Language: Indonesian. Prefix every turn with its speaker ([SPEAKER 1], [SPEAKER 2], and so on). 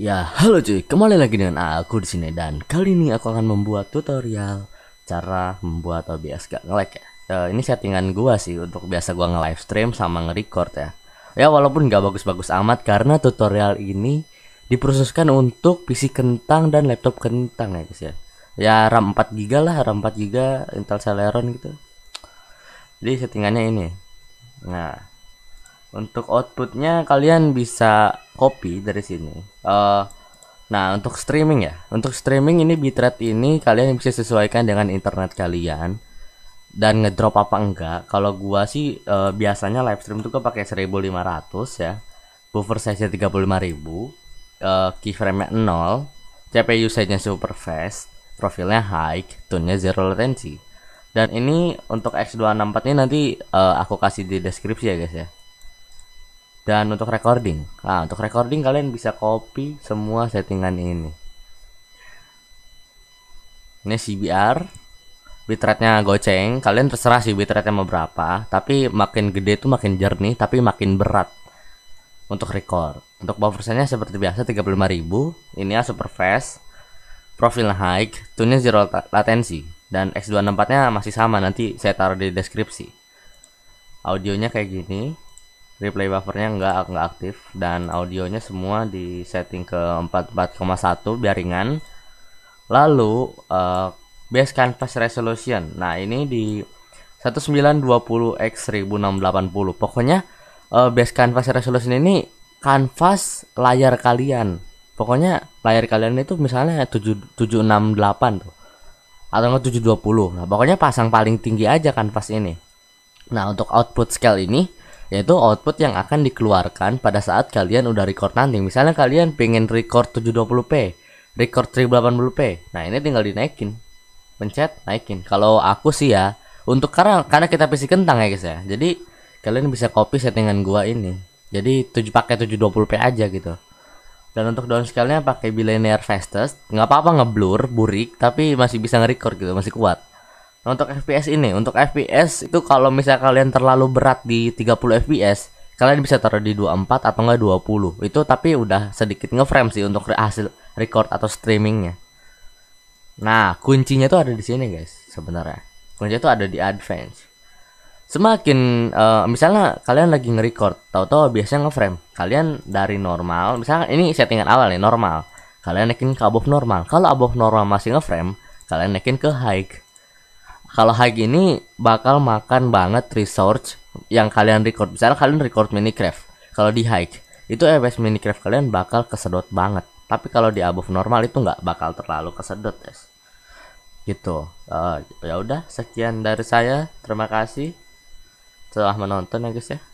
[SPEAKER 1] Ya, halo cuy, kembali lagi dengan aku di sini dan kali ini aku akan membuat tutorial cara membuat OBS gak nge ya. Uh, ini settingan gua sih untuk biasa gua nge-live stream sama nge-record ya. Ya walaupun gak bagus-bagus amat karena tutorial ini diproseskan untuk PC kentang dan laptop kentang ya guys ya. Ya RAM 4 GB lah, RAM 4 GB Intel Celeron gitu. Jadi settingannya ini. Nah, untuk outputnya kalian bisa copy dari sini. Uh, nah untuk streaming ya, untuk streaming ini bitrate ini kalian bisa sesuaikan dengan internet kalian dan ngedrop apa enggak. Kalau gua sih uh, biasanya live stream tuh pakai 1500 ya. Buffer size-nya 35000 uh, eh, keyframe-nya 0, CPU size nya super fast, profilnya high, tune-nya zero latency. Dan ini untuk X264 ini nanti uh, aku kasih di deskripsi ya guys ya dan untuk recording nah untuk recording kalian bisa copy semua settingan ini ini CBR bitrate-nya goceng kalian terserah sih bitrate-nya mau berapa tapi makin gede itu makin jernih tapi makin berat untuk record untuk buffernya seperti biasa 35.000 ini ya super fast profil high tune-nya zero latensi dan X264 nya masih sama nanti saya taruh di deskripsi audionya kayak gini replay buffernya nggak nggak aktif dan audionya semua di setting ke 44,1 biar ringan lalu uh, base canvas resolution nah ini di 1920 x 1680 pokoknya uh, base canvas resolution ini canvas layar kalian pokoknya layar kalian itu misalnya 7, 768 tuh atau enggak 720 nah pokoknya pasang paling tinggi aja kanvas ini nah untuk output scale ini yaitu output yang akan dikeluarkan pada saat kalian udah record nanti misalnya kalian pengen record 720p record 1080p nah ini tinggal dinaikin pencet naikin kalau aku sih ya untuk karena karena kita PC kentang ya guys ya jadi kalian bisa copy settingan gua ini jadi 7 pakai 720p aja gitu dan untuk downscale nya pakai bilinear fastest nggak apa-apa ngeblur burik tapi masih bisa nge-record gitu masih kuat Nah, untuk FPS ini, untuk FPS itu kalau misalnya kalian terlalu berat di 30 FPS, kalian bisa taruh di 24 atau enggak 20. Itu tapi udah sedikit ngeframe sih untuk hasil record atau streamingnya. Nah, kuncinya tuh ada di sini guys sebenarnya. Kuncinya tuh ada di advance. Semakin uh, misalnya kalian lagi nge-record, tahu-tahu biasanya ngeframe. Kalian dari normal, misalnya ini settingan awal nih normal. Kalian naikin ke above normal. Kalau above normal masih ngeframe, kalian naikin ke high kalau Hagi ini bakal makan banget resource yang kalian record. Misalnya kalian record Minecraft, kalau di hike itu FPS Minecraft kalian bakal kesedot banget. Tapi kalau di above normal itu nggak bakal terlalu kesedot, guys. Gitu. Uh, ya udah, sekian dari saya. Terima kasih telah menonton ya guys ya.